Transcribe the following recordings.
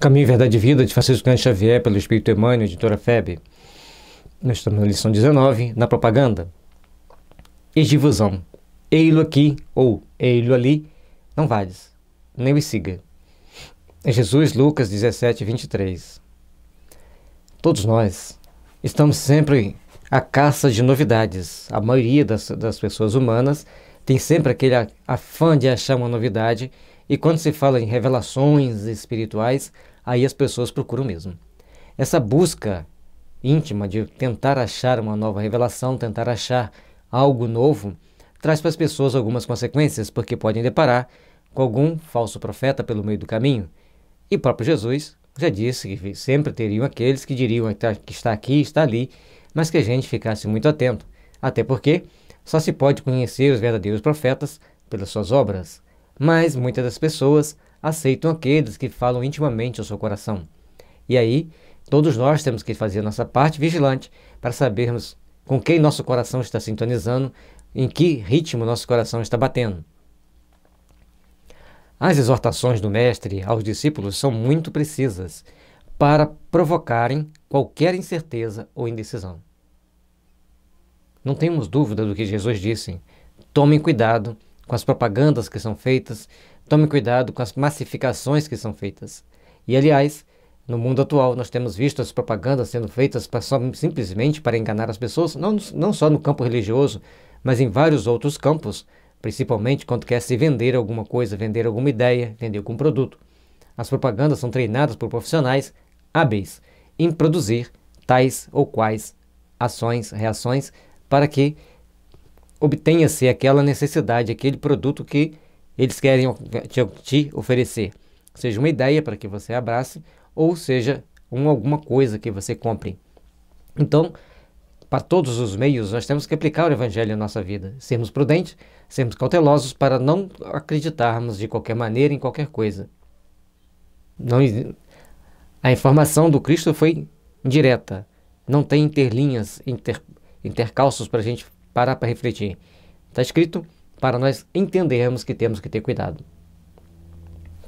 Caminho, Verdade e Vida, de Francisco Cândido Xavier, pelo Espírito Emmanuel, editora FEB. Nós estamos na lição 19, na propaganda. E divusão. Ei-lo aqui ou ei-lo ali, não vades, nem o siga. É Jesus, Lucas 17, 23. Todos nós estamos sempre à caça de novidades. A maioria das, das pessoas humanas tem sempre aquele afã de achar uma novidade. E quando se fala em revelações espirituais, aí as pessoas procuram mesmo. Essa busca íntima de tentar achar uma nova revelação, tentar achar algo novo, traz para as pessoas algumas consequências, porque podem deparar com algum falso profeta pelo meio do caminho. E o próprio Jesus já disse que sempre teriam aqueles que diriam que está aqui, está ali, mas que a gente ficasse muito atento, até porque só se pode conhecer os verdadeiros profetas pelas suas obras. Mas muitas das pessoas aceitam aqueles que falam intimamente ao seu coração. E aí, todos nós temos que fazer nossa parte vigilante para sabermos com quem nosso coração está sintonizando, em que ritmo nosso coração está batendo. As exortações do Mestre aos discípulos são muito precisas para provocarem qualquer incerteza ou indecisão. Não temos dúvida do que Jesus disse. Tomem cuidado com as propagandas que são feitas Tome cuidado com as massificações que são feitas. E, aliás, no mundo atual, nós temos visto as propagandas sendo feitas pra, só, simplesmente para enganar as pessoas, não, não só no campo religioso, mas em vários outros campos, principalmente quando quer se vender alguma coisa, vender alguma ideia, vender algum produto. As propagandas são treinadas por profissionais hábeis em produzir tais ou quais ações, reações, para que obtenha-se aquela necessidade, aquele produto que eles querem te, oferecer. Seja uma ideia para que você abrace, ou seja um, alguma coisa que você compre. Então, para todos os meios, nós temos que aplicar o Evangelho à nossa vida. Sermos prudentes, sermos cautelosos para não acreditarmos de qualquer maneira em qualquer coisa. Não, a informação do Cristo foi direta. Não tem interlinhas, inter, intercalços para a gente parar para refletir. Está escrito para nós entendermos que temos que ter cuidado.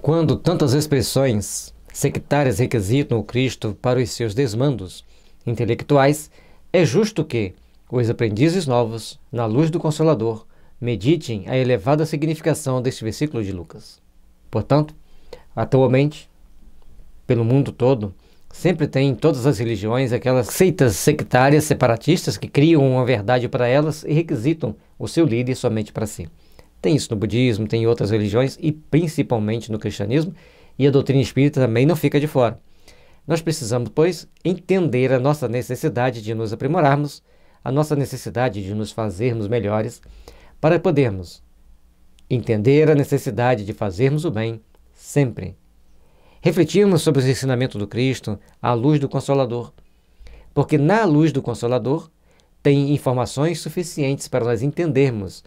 Quando tantas expressões sectárias requisitam o Cristo para os seus desmandos intelectuais, é justo que os aprendizes novos, na luz do Consolador, meditem a elevada significação deste versículo de Lucas. Portanto, atualmente, pelo mundo todo, Sempre tem em todas as religiões aquelas seitas sectárias separatistas que criam uma verdade para elas e requisitam o seu líder somente para si. Tem isso no budismo, tem em outras religiões e principalmente no cristianismo, e a doutrina espírita também não fica de fora. Nós precisamos, pois, entender a nossa necessidade de nos aprimorarmos, a nossa necessidade de nos fazermos melhores, para podermos entender a necessidade de fazermos o bem sempre refletirmos sobre os ensinamentos do Cristo à luz do Consolador. Porque na luz do Consolador tem informações suficientes para nós entendermos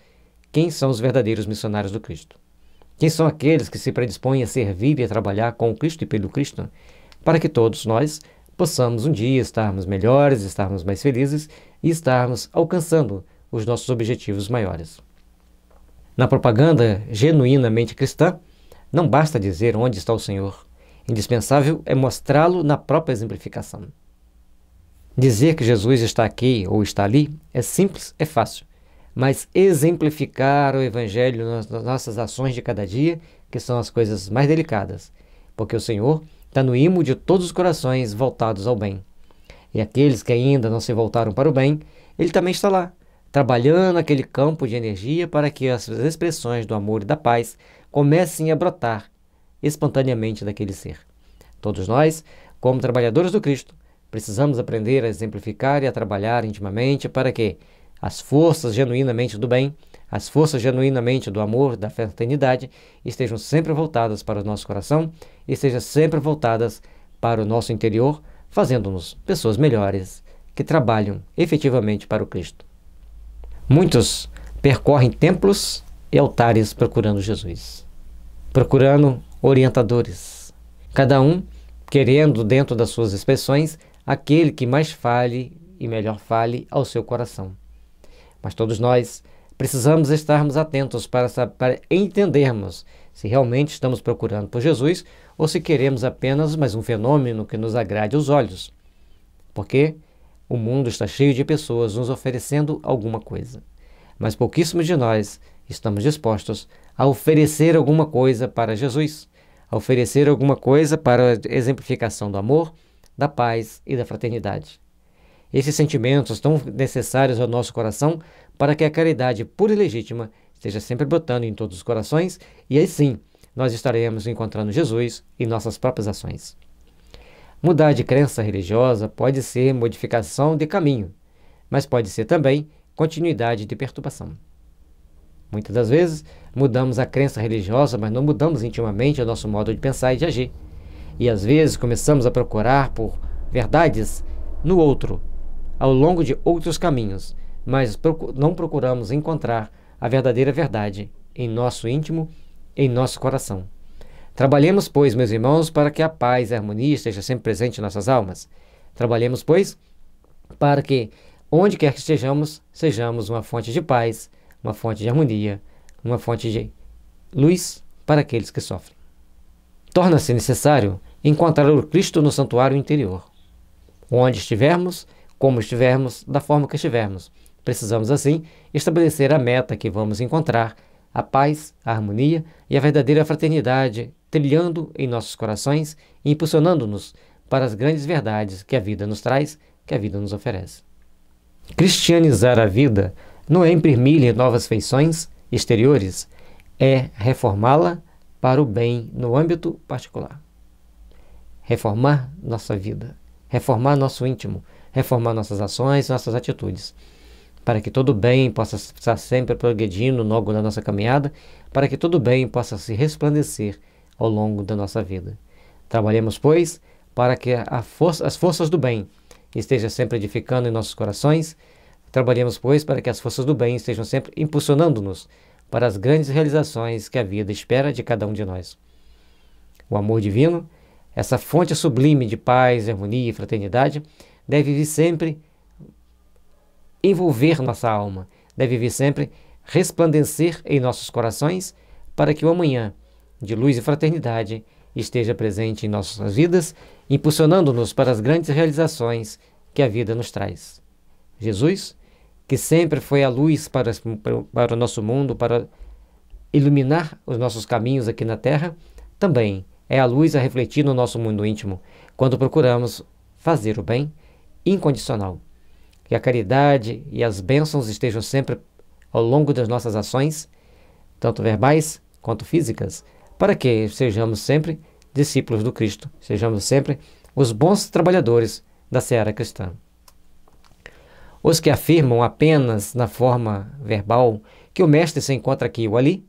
quem são os verdadeiros missionários do Cristo. Quem são aqueles que se predispõem a servir e a trabalhar com o Cristo e pelo Cristo, para que todos nós possamos um dia estarmos melhores, estarmos mais felizes e estarmos alcançando os nossos objetivos maiores. Na propaganda genuinamente cristã, não basta dizer onde está o Senhor, Indispensável é mostrá-lo na própria exemplificação. Dizer que Jesus está aqui ou está ali é simples, é fácil, mas exemplificar o Evangelho nas nossas ações de cada dia, que são as coisas mais delicadas, porque o Senhor está no imo de todos os corações voltados ao bem. E aqueles que ainda não se voltaram para o bem, Ele também está lá, trabalhando aquele campo de energia para que as expressões do amor e da paz comecem a brotar espontaneamente daquele ser. Todos nós, como trabalhadores do Cristo, precisamos aprender a exemplificar e a trabalhar intimamente para que as forças genuinamente do bem, as forças genuinamente do amor, da fraternidade, estejam sempre voltadas para o nosso coração e estejam sempre voltadas para o nosso interior, fazendo-nos pessoas melhores que trabalham efetivamente para o Cristo. Muitos percorrem templos e altares procurando Jesus, procurando orientadores, cada um querendo, dentro das suas expressões aquele que mais fale e melhor fale ao seu coração. Mas todos nós precisamos estarmos atentos para, para entendermos se realmente estamos procurando por Jesus ou se queremos apenas mais um fenômeno que nos agrade os olhos. Porque o mundo está cheio de pessoas nos oferecendo alguma coisa, mas pouquíssimos de nós estamos dispostos a oferecer alguma coisa para Jesus, a oferecer alguma coisa para a exemplificação do amor, da paz e da fraternidade. Esses sentimentos tão necessários ao nosso coração para que a caridade pura e legítima esteja sempre brotando em todos os corações e aí sim nós estaremos encontrando Jesus em nossas próprias ações. Mudar de crença religiosa pode ser modificação de caminho, mas pode ser também continuidade de perturbação. Muitas das vezes mudamos a crença religiosa, mas não mudamos intimamente o nosso modo de pensar e de agir. E às vezes começamos a procurar por verdades no outro, ao longo de outros caminhos, mas não procuramos encontrar a verdadeira verdade em nosso íntimo, em nosso coração. Trabalhemos, pois, meus irmãos, para que a paz e a harmonia esteja sempre presente em nossas almas. Trabalhemos, pois, para que, onde quer que estejamos, sejamos uma fonte de paz, uma fonte de harmonia, uma fonte de luz para aqueles que sofrem. Torna-se necessário encontrar o Cristo no santuário interior. Onde estivermos, como estivermos, da forma que estivermos. Precisamos, assim, estabelecer a meta que vamos encontrar, a paz, a harmonia e a verdadeira fraternidade, trilhando em nossos corações e impulsionando-nos para as grandes verdades que a vida nos traz, que a vida nos oferece. Cristianizar a vida não é imprimir-lhe novas feições exteriores, é reformá-la para o bem no âmbito particular. Reformar nossa vida, reformar nosso íntimo, reformar nossas ações, nossas atitudes, para que todo bem possa estar sempre progredindo logo na nossa caminhada, para que todo bem possa se resplandecer ao longo da nossa vida. Trabalhemos, pois, para que as forças do bem estejam sempre edificando em nossos corações Trabalhemos, pois, para que as forças do bem estejam sempre impulsionando-nos para as grandes realizações que a vida espera de cada um de nós. O amor divino, essa fonte sublime de paz, harmonia e fraternidade, deve vir sempre envolver nossa alma, deve vir sempre resplandecer em nossos corações, para que o amanhã, de luz e fraternidade, esteja presente em nossas vidas, impulsionando-nos para as grandes realizações que a vida nos traz. Jesus, que sempre foi a luz para, para o nosso mundo, para iluminar os nossos caminhos aqui na Terra, também é a luz a refletir no nosso mundo íntimo, quando procuramos fazer o bem incondicional. Que a caridade e as bênçãos estejam sempre ao longo das nossas ações, tanto verbais quanto físicas, para que sejamos sempre discípulos do Cristo, sejamos sempre os bons trabalhadores da seara cristã. Os que afirmam apenas na forma verbal que o mestre se encontra aqui ou ali,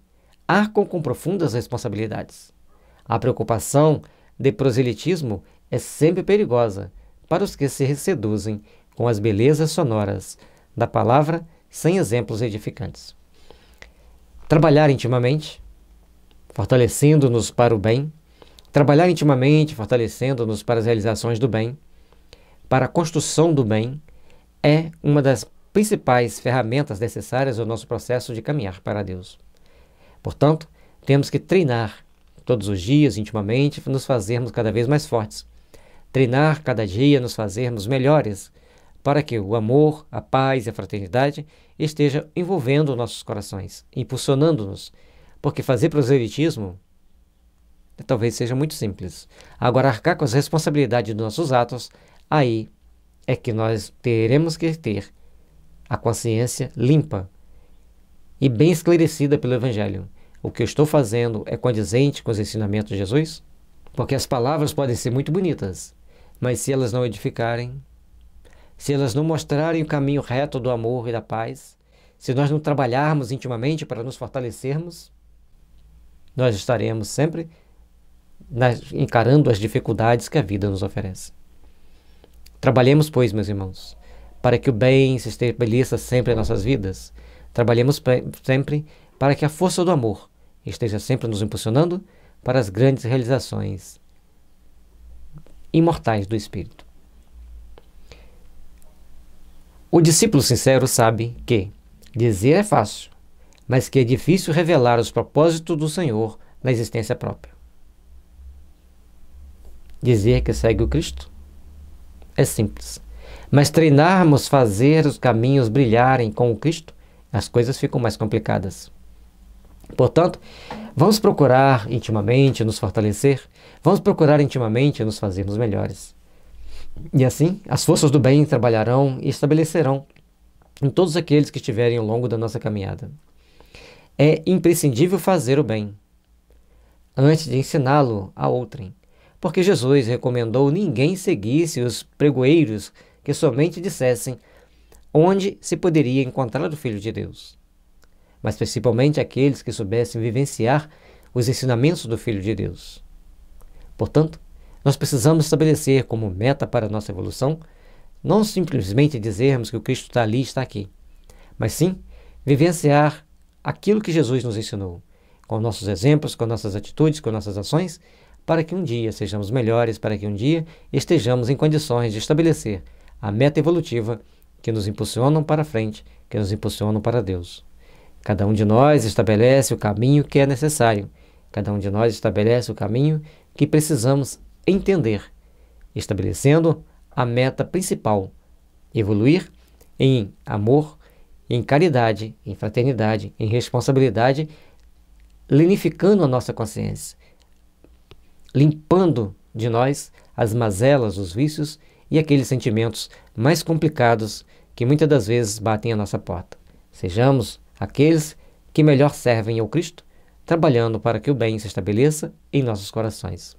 arcam com profundas responsabilidades. A preocupação de proselitismo é sempre perigosa para os que se seduzem com as belezas sonoras da palavra sem exemplos edificantes. Trabalhar intimamente, fortalecendo-nos para o bem, trabalhar intimamente, fortalecendo-nos para as realizações do bem, para a construção do bem, é uma das principais ferramentas necessárias ao nosso processo de caminhar para Deus. Portanto, temos que treinar todos os dias, intimamente, nos fazermos cada vez mais fortes. Treinar cada dia, nos fazermos melhores, para que o amor, a paz e a fraternidade esteja envolvendo nossos corações, impulsionando-nos, porque fazer proselitismo talvez seja muito simples. Agora, arcar com as responsabilidades dos nossos atos, aí é que nós teremos que ter a consciência limpa e bem esclarecida pelo Evangelho. O que eu estou fazendo é condizente com os ensinamentos de Jesus? Porque as palavras podem ser muito bonitas, mas se elas não edificarem, se elas não mostrarem o caminho reto do amor e da paz, se nós não trabalharmos intimamente para nos fortalecermos, nós estaremos sempre nas, encarando as dificuldades que a vida nos oferece. Trabalhemos, pois, meus irmãos, para que o bem se estabeleça sempre em nossas vidas. Trabalhemos sempre para que a força do amor esteja sempre nos impulsionando para as grandes realizações imortais do Espírito. O discípulo sincero sabe que dizer é fácil, mas que é difícil revelar os propósitos do Senhor na existência própria. Dizer que segue o Cristo é simples. Mas treinarmos fazer os caminhos brilharem com o Cristo, as coisas ficam mais complicadas. Portanto, vamos procurar intimamente nos fortalecer, vamos procurar intimamente nos fazermos melhores. E assim, as forças do bem trabalharão e estabelecerão em todos aqueles que estiverem ao longo da nossa caminhada. É imprescindível fazer o bem antes de ensiná-lo a outrem porque Jesus recomendou ninguém seguisse os pregoeiros que somente dissessem onde se poderia encontrar o Filho de Deus, mas principalmente aqueles que soubessem vivenciar os ensinamentos do Filho de Deus. Portanto, nós precisamos estabelecer como meta para a nossa evolução não simplesmente dizermos que o Cristo está ali e está aqui, mas sim vivenciar aquilo que Jesus nos ensinou, com nossos exemplos, com nossas atitudes, com nossas ações para que um dia sejamos melhores, para que um dia estejamos em condições de estabelecer a meta evolutiva que nos impulsionam para frente, que nos impulsionam para Deus. Cada um de nós estabelece o caminho que é necessário. Cada um de nós estabelece o caminho que precisamos entender, estabelecendo a meta principal: evoluir em amor, em caridade, em fraternidade, em responsabilidade, lenificando a nossa consciência, limpando de nós as mazelas, os vícios e aqueles sentimentos mais complicados que muitas das vezes batem à nossa porta. Sejamos aqueles que melhor servem ao Cristo, trabalhando para que o bem se estabeleça em nossos corações.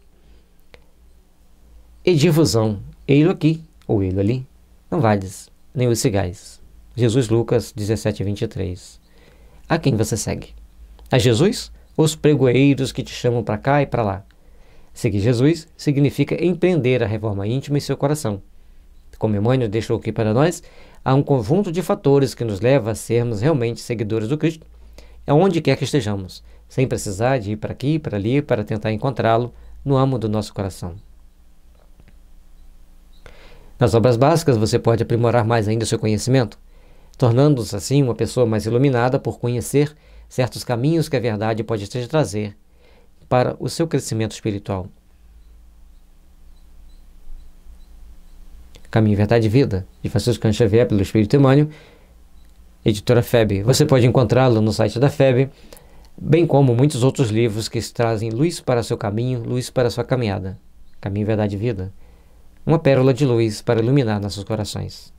E difusão, ele aqui ou ele ali, não vales nem os cigais. Jesus Lucas 17, 23. A quem você segue? A Jesus os pregoeiros que te chamam para cá e para lá? Seguir Jesus significa empreender a reforma íntima em seu coração. Como Emmanuel deixou aqui para nós, há um conjunto de fatores que nos leva a sermos realmente seguidores do Cristo, aonde quer que estejamos, sem precisar de ir para aqui, para ali, para tentar encontrá-lo no amo do nosso coração. Nas obras básicas, você pode aprimorar mais ainda seu conhecimento, tornando-se assim uma pessoa mais iluminada por conhecer certos caminhos que a verdade pode te trazer para o seu crescimento espiritual. Caminho, Verdade e Vida, de Francisco Cândido Xavier, pelo Espírito Emmanuel, editora FEB. Você pode encontrá-lo no site da FEB, bem como muitos outros livros que trazem luz para seu caminho, luz para sua caminhada. Caminho, Verdade e Vida. Uma pérola de luz para iluminar nossos corações.